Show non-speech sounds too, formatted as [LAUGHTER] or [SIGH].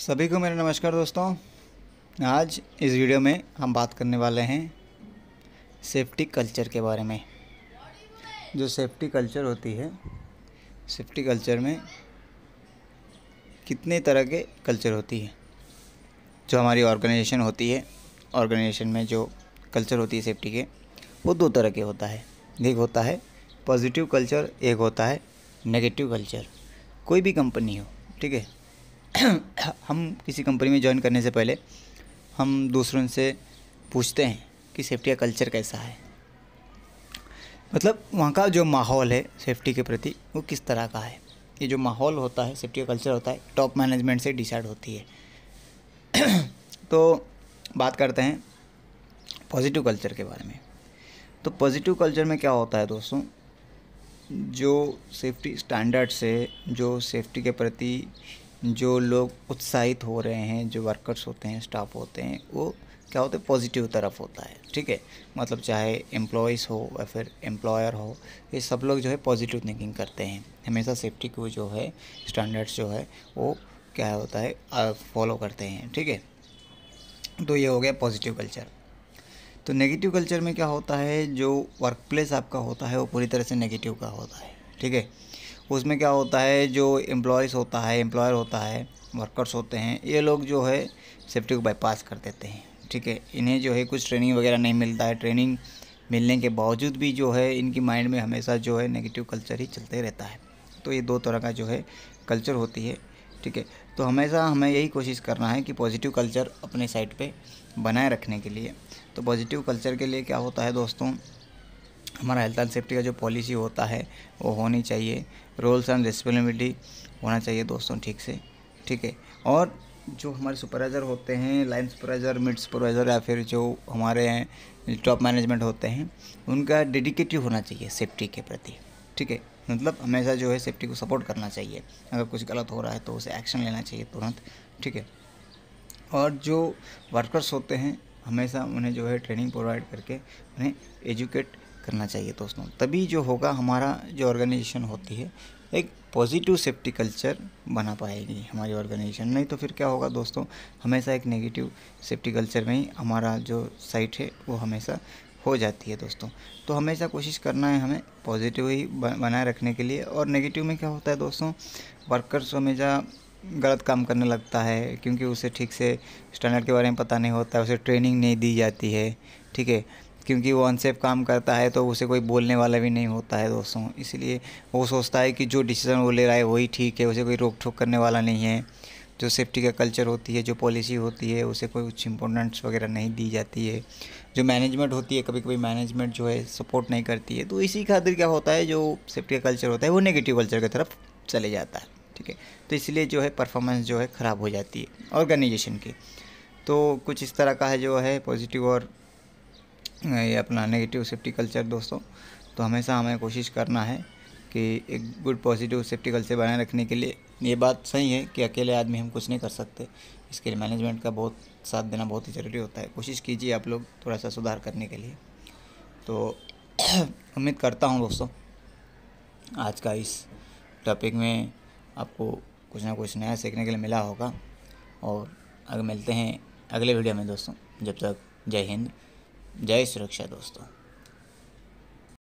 सभी को मेरा नमस्कार दोस्तों आज इस वीडियो में हम बात करने वाले हैं सेफ्टी कल्चर के बारे में जो सेफ्टी कल्चर होती है सेफ्टी कल्चर में कितने तरह के कल्चर होती है जो हमारी ऑर्गेनाइजेशन होती है ऑर्गेनाइजेशन में जो कल्चर होती है सेफ्टी के वो दो तरह के होता है एक होता है पॉजिटिव कल्चर एक होता है नेगेटिव कल्चर कोई भी कंपनी हो ठीक है [COUGHS] हम किसी कंपनी में ज्वाइन करने से पहले हम दूसरों से पूछते हैं कि सेफ्टी का कल्चर कैसा है मतलब वहाँ का जो माहौल है सेफ्टी के प्रति वो किस तरह का है ये जो माहौल होता है सेफ्टी का कल्चर होता है टॉप मैनेजमेंट से डिसाइड होती है [COUGHS] तो बात करते हैं पॉजिटिव कल्चर के बारे में तो पॉजिटिव कल्चर में क्या होता है दोस्तों जो सेफ्टी स्टैंडर्ड्स से जो सेफ्टी के प्रति जो लोग उत्साहित हो रहे हैं जो वर्कर्स होते हैं स्टाफ होते हैं वो क्या होता है पॉजिटिव तरफ होता है ठीक है मतलब चाहे एम्प्लॉयज़ हो या फिर एम्प्लॉयर हो ये सब लोग जो है पॉजिटिव थिंकिंग करते हैं हमेशा सेफ्टी को जो है स्टैंडर्ड्स जो है वो क्या होता है फॉलो करते हैं ठीक है तो ये हो गया पॉजिटिव कल्चर तो नेगेटिव कल्चर में क्या होता है जो वर्क प्लेस आपका होता है वो पूरी तरह से नेगेटिव का होता है ठीक है उसमें क्या होता है जो एम्प्लॉयज़ होता है एम्प्लॉयर होता है वर्कर्स होते हैं ये लोग जो है सेफ्टी को बाईपास कर देते हैं ठीक है इन्हें जो है कुछ ट्रेनिंग वगैरह नहीं मिलता है ट्रेनिंग मिलने के बावजूद भी जो है इनकी माइंड में हमेशा जो है नेगेटिव कल्चर ही चलते रहता है तो ये दो तरह का जो है कल्चर होती है ठीक है तो हमेशा हमें यही कोशिश करना है कि पॉजिटिव कल्चर अपने साइड पे बनाए रखने के लिए तो पॉजिटिव कल्चर के लिए क्या होता है दोस्तों हमारा हेल्थ एंड सेफ्टी का जो पॉलिसी होता है वो होनी चाहिए रोल्स एंड रिस्पॉन्सिबिलिटी होना चाहिए दोस्तों ठीक से ठीक है और जो हमारे सुपरवाइज़र होते हैं लाइन सुपरवाइज़र मिड सुपरवाइज़र या फिर जो हमारे टॉप मैनेजमेंट होते हैं उनका डेडिकेटिव होना चाहिए सेफ्टी के प्रति ठीक है मतलब हमेशा जो है सेफ्टी को सपोर्ट करना चाहिए अगर कुछ गलत हो रहा है तो उसे एक्शन लेना चाहिए तुरंत ठीक है और जो वर्कर्स होते हैं हमेशा उन्हें जो है ट्रेनिंग प्रोवाइड करके उन्हें एजुकेट करना चाहिए दोस्तों तभी जो होगा हमारा जो ऑर्गेनाइजेशन होती है एक पॉजिटिव सेफ्टी कल्चर बना पाएगी हमारी ऑर्गेनाइजेशन नहीं तो फिर क्या होगा दोस्तों हमेशा एक नेगेटिव सेफ्टी कल्चर में ही हमारा जो साइट है वो हमेशा हो जाती है दोस्तों तो हमेशा कोशिश करना है हमें पॉजिटिव ही बनाए रखने के लिए और नेगेटिव में क्या होता है दोस्तों वर्कर्स हमेशा गलत काम करने लगता है क्योंकि उसे ठीक से स्टैंडर्ड के बारे में पता नहीं होता है उसे ट्रेनिंग नहीं दी जाती है ठीक है क्योंकि वो अनसेफ काम करता है तो उसे कोई बोलने वाला भी नहीं होता है दोस्तों इसलिए वो सोचता है कि जो डिसीज़न वो ले रहा है वही ठीक है उसे कोई रोक ठोक करने वाला नहीं है जो सेफ्टी का कल्चर होती है जो पॉलिसी होती है उसे कोई कुछ इम्पोर्टेंट्स वगैरह नहीं दी जाती है जो मैनेजमेंट होती है कभी कभी मैनेजमेंट जो है सपोर्ट नहीं करती है तो इसी खातिर क्या होता है जो सेफ्टी का कल्चर होता है वो नेगेटिव कल्चर की तरफ चले जाता है ठीक है तो इसलिए जो है परफॉर्मेंस जो है ख़राब हो जाती है ऑर्गेनाइजेशन की तो कुछ इस तरह का है जो है पॉजिटिव और ये अपना नेगेटिव सेफ्टी कल्चर दोस्तों तो हमेशा हमें कोशिश करना है कि एक गुड पॉजिटिव सेफ्टी कल्चर बनाए रखने के लिए ये बात सही है कि अकेले आदमी हम कुछ नहीं कर सकते इसके लिए मैनेजमेंट का बहुत साथ देना बहुत ही ज़रूरी होता है कोशिश कीजिए आप लोग थोड़ा सा सुधार करने के लिए तो [CLEARS THROAT] उम्मीद करता हूँ दोस्तों आज का इस टॉपिक में आपको कुछ ना कुछ नया सीखने के लिए मिला होगा और अगर मिलते हैं अगले वीडियो में दोस्तों जब तक जय हिंद जय सुरक्षा दोस्तों